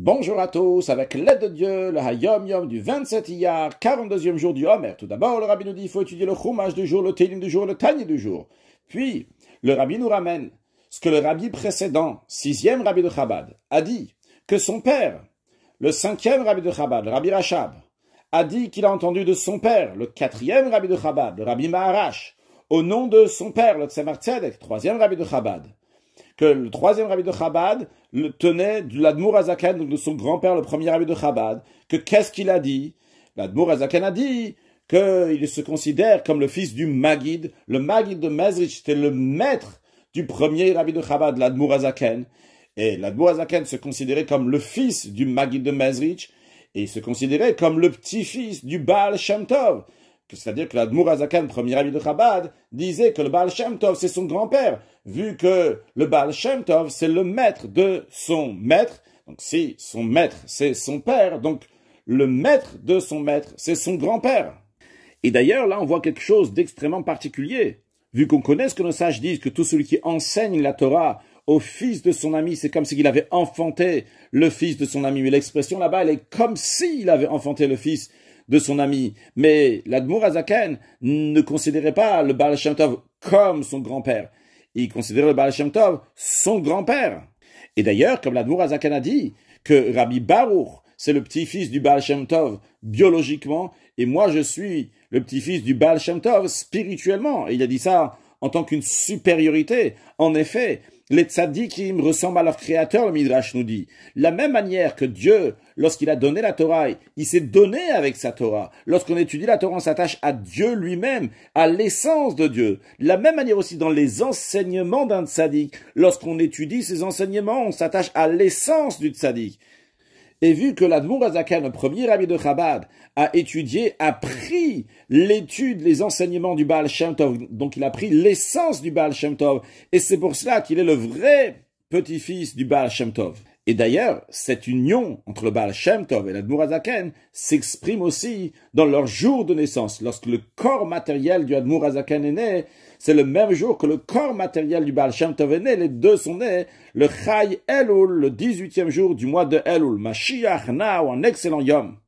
Bonjour à tous, avec l'aide de Dieu, le Hayom Yom du 27 Iyar, 42e jour du Homer. Tout d'abord, le Rabbi nous dit qu'il faut étudier le Chumash du jour, le Télim du jour, le Tani du jour. Puis, le Rabbi nous ramène ce que le Rabbi précédent, 6e Rabbi de Chabad, a dit que son père, le 5e Rabbi de Chabad, le Rabbi Rachab, a dit qu'il a entendu de son père, le 4e Rabbi de Chabad, le Rabbi Maharash, au nom de son père, le Tzemar Tzedek, 3e Rabbi de Chabad que le troisième rabbi de Chabad le tenait de l'Admour donc de son grand-père, le premier rabbi de Chabad, que qu'est-ce qu'il a dit L'Admour a dit qu'il se considère comme le fils du Magid. Le Magid de Mezrich était le maître du premier rabbi de Chabad, l'Admour Azaken. Et l'Admour se considérait comme le fils du Magid de Mezrich, et il se considérait comme le petit-fils du Baal Shem c'est-à-dire que l'Admour Azakan, premier ami de Chabad, disait que le Baal Shem Tov, c'est son grand-père, vu que le Baal Shem Tov, c'est le maître de son maître. Donc si son maître, c'est son père, donc le maître de son maître, c'est son grand-père. Et d'ailleurs, là, on voit quelque chose d'extrêmement particulier. Vu qu'on connaît ce que nos sages disent, que tout celui qui enseigne la Torah au fils de son ami, c'est comme s'il avait enfanté le fils de son ami. Mais l'expression là-bas, elle est comme s'il avait enfanté le fils de son ami. Mais l'Admour Azaken ne considérait pas le Baal Shem Tov comme son grand-père. Il considérait le Baal Shem Tov son grand-père. Et d'ailleurs, comme l'Admour Azaken a dit, que Rabbi Baruch, c'est le petit-fils du Baal Shem Tov biologiquement, et moi je suis le petit-fils du Baal Shem Tov spirituellement. Et il a dit ça en tant qu'une supériorité. En effet, les tzadikim ressemblent à leur créateur, le Midrash nous dit. La même manière que Dieu, lorsqu'il a donné la Torah, il s'est donné avec sa Torah. Lorsqu'on étudie la Torah, on s'attache à Dieu lui-même, à l'essence de Dieu. La même manière aussi dans les enseignements d'un tzadik. Lorsqu'on étudie ses enseignements, on s'attache à l'essence du tzadik. Et vu que l'Admour Azakan, le premier rabbi de Chabad, a étudié, a pris l'étude, les enseignements du Baal Shem Tov, donc il a pris l'essence du Baal Shem Tov, et c'est pour cela qu'il est le vrai petit-fils du Baal Shem Tov. Et d'ailleurs, cette union entre le Baal Shem Tov et Azaken s'exprime aussi dans leur jour de naissance. Lorsque le corps matériel du Azaken est né, c'est le même jour que le corps matériel du Baal Shem Tov est né. Les deux sont nés le Chai Elul, le 18e jour du mois de Elul, Mashiach un excellent Yom.